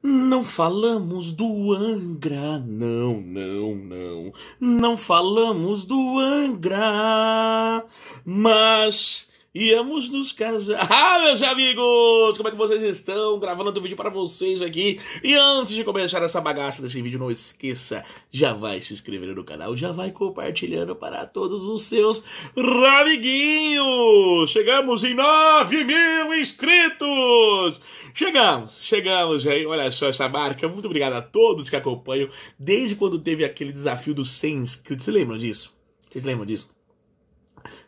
Não falamos do Angra, não, não, não. Não falamos do Angra, mas íamos nos casar. Ah, meus amigos, como é que vocês estão? Gravando outro vídeo para vocês aqui. E antes de começar essa bagaça desse vídeo, não esqueça, já vai se inscrever no canal, já vai compartilhando para todos os seus amiguinhos. Chegamos em 9 mil inscritos! Chegamos, chegamos aí. Olha só essa marca. Muito obrigado a todos que acompanham desde quando teve aquele desafio dos 100 inscritos. Vocês lembram disso? Vocês lembram disso?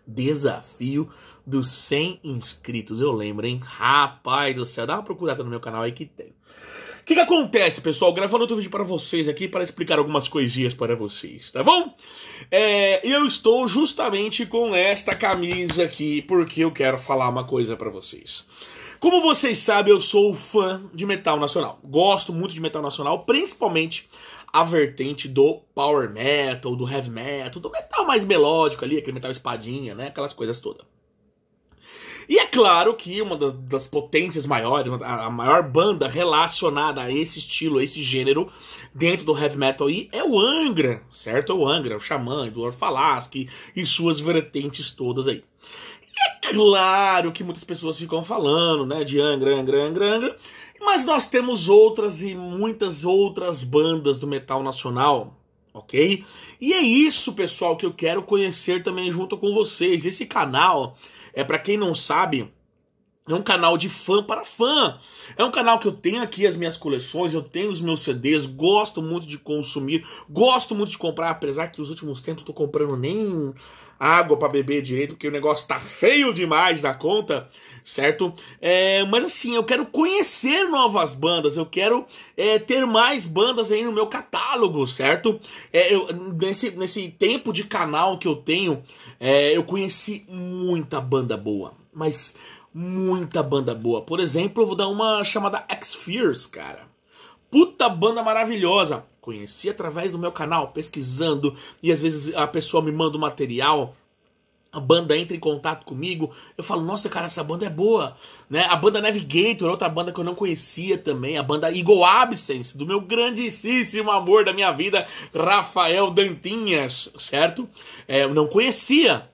Desafio dos 100 inscritos. Eu lembro, hein? Rapaz do céu, dá uma procurada no meu canal aí que tem. O que, que acontece, pessoal? Gravando outro vídeo para vocês aqui para explicar algumas coisinhas para vocês, tá bom? É, eu estou justamente com esta camisa aqui porque eu quero falar uma coisa para vocês. Como vocês sabem, eu sou fã de metal nacional. Gosto muito de metal nacional, principalmente a vertente do power metal, do heavy metal, do metal mais melódico ali, aquele metal espadinha, né? Aquelas coisas todas. E é claro que uma das potências maiores, a maior banda relacionada a esse estilo, a esse gênero, dentro do heavy metal aí, é o Angra, certo? É o Angra, o Xamã, do Orfalasque e suas vertentes todas aí. E é claro que muitas pessoas ficam falando, né, de Angra, Angra, Angra, Angra. Mas nós temos outras e muitas outras bandas do metal nacional, ok? E é isso, pessoal, que eu quero conhecer também junto com vocês. Esse canal é para quem não sabe, é um canal de fã para fã. É um canal que eu tenho aqui as minhas coleções, eu tenho os meus CDs, gosto muito de consumir, gosto muito de comprar, apesar que os últimos tempos eu tô comprando nem água para beber direito, porque o negócio tá feio demais da conta, certo? É, mas assim, eu quero conhecer novas bandas, eu quero é, ter mais bandas aí no meu catálogo, certo? É, eu, nesse, nesse tempo de canal que eu tenho, é, eu conheci muita banda boa, mas muita banda boa. Por exemplo, eu vou dar uma chamada X-Fears, cara. Puta banda maravilhosa. Conheci através do meu canal, pesquisando, e às vezes a pessoa me manda o um material, a banda entra em contato comigo, eu falo, nossa, cara, essa banda é boa, né? A banda Navigator, outra banda que eu não conhecia também, a banda Eagle Absence, do meu grandíssimo amor da minha vida, Rafael Dantinhas, certo? É, eu não conhecia.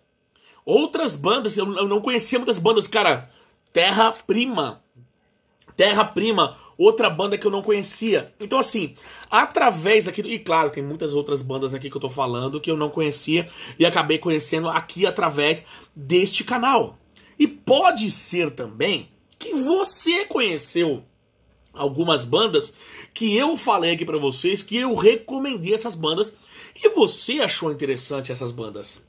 Outras bandas, eu não conhecia muitas bandas, cara, Terra Prima, Terra Prima, outra banda que eu não conhecia. Então, assim, através aqui. E claro, tem muitas outras bandas aqui que eu tô falando que eu não conhecia e acabei conhecendo aqui através deste canal. E pode ser também que você conheceu algumas bandas que eu falei aqui para vocês, que eu recomendei essas bandas e você achou interessante essas bandas.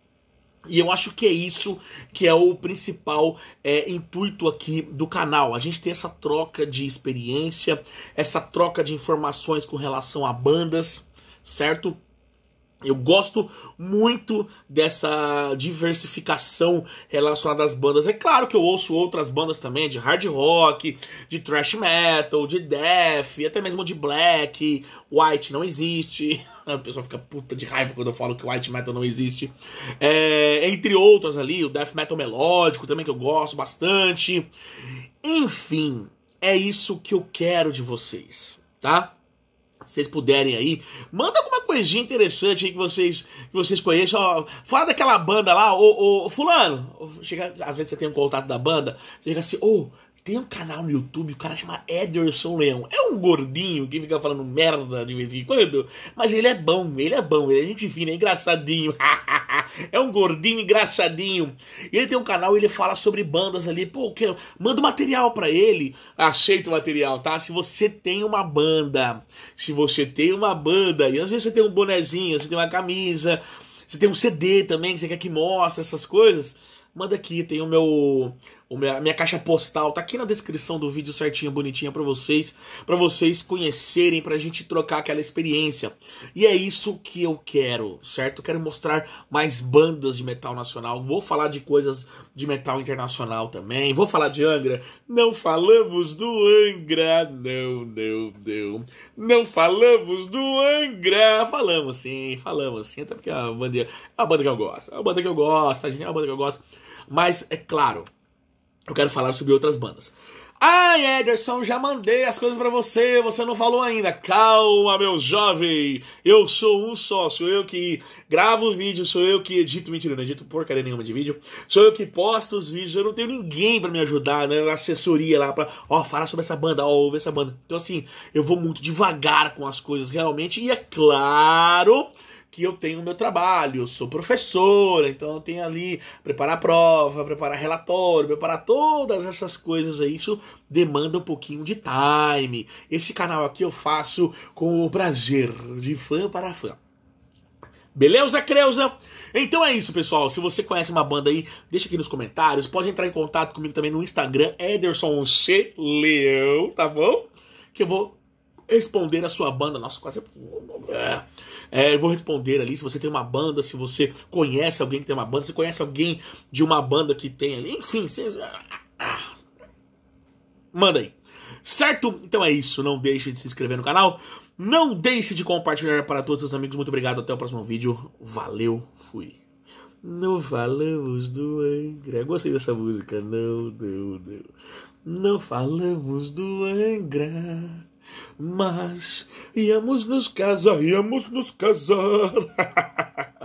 E eu acho que é isso que é o principal é, intuito aqui do canal. A gente tem essa troca de experiência, essa troca de informações com relação a bandas, certo? Eu gosto muito dessa diversificação relacionada às bandas. É claro que eu ouço outras bandas também, de hard rock, de thrash metal, de death, até mesmo de black. White não existe. A pessoa fica puta de raiva quando eu falo que white metal não existe. É, entre outras ali, o death metal melódico também, que eu gosto bastante. Enfim, é isso que eu quero de vocês, tá? se vocês puderem aí, manda alguma coisinha interessante aí que vocês, que vocês conheçam. Ó, fora daquela banda lá, ô, ô fulano, chega, às vezes você tem um contato da banda, você chega assim, ô, tem um canal no YouTube, o cara chama Ederson Leão. É um gordinho que fica falando merda de vez em quando, mas ele é bom, ele é bom, ele é gente fina, é engraçadinho. é um gordinho engraçadinho. ele tem um canal e ele fala sobre bandas ali. Pô, que... manda material para ele. Aceita o material, tá? Se você tem uma banda, se você tem uma banda, e às vezes você tem um bonezinho, você tem uma camisa, você tem um CD também que você quer que mostre essas coisas, manda aqui, tem o meu minha, minha caixa postal tá aqui na descrição do vídeo certinho, bonitinha para vocês, para vocês conhecerem, pra gente trocar aquela experiência. E é isso que eu quero, certo? Eu quero mostrar mais bandas de metal nacional, vou falar de coisas de metal internacional também, vou falar de Angra. Não falamos do Angra, não, não, não. Não falamos do Angra. Falamos sim, falamos sim, até porque é uma banda, é uma banda que eu gosto, é uma banda que eu gosto, tá gente? É uma banda que eu gosto. Mas é claro, eu quero falar sobre outras bandas. Ai, Ederson, já mandei as coisas para você, você não falou ainda. Calma, meu jovem, eu sou um só, sou eu que gravo vídeo, sou eu que edito, mentira, não edito porcaria nenhuma de vídeo, sou eu que posto os vídeos, eu não tenho ninguém para me ajudar, né, assessoria lá pra, ó, falar sobre essa banda, ó, ouve essa banda. Então, assim, eu vou muito devagar com as coisas realmente, e é claro que eu tenho o meu trabalho, eu sou professora, então eu tenho ali preparar prova, preparar relatório, preparar todas essas coisas aí, isso demanda um pouquinho de time. Esse canal aqui eu faço com o prazer, de fã para fã. Beleza, Creuza? Então é isso, pessoal. Se você conhece uma banda aí, deixa aqui nos comentários. Pode entrar em contato comigo também no Instagram, Ederson C. Leão, tá bom? Que eu vou responder a sua banda. Nossa, quase. É é, eu vou responder ali se você tem uma banda, se você conhece alguém que tem uma banda, se conhece alguém de uma banda que tem ali. Enfim, você... Ah, manda aí. Certo? Então é isso. Não deixe de se inscrever no canal. Não deixe de compartilhar para todos os seus amigos. Muito obrigado. Até o próximo vídeo. Valeu. Fui. Não falamos do Angra. Gostei dessa música. Não, não, não. Não falamos do Angra. Mas íamos nos casar, íamos nos casar.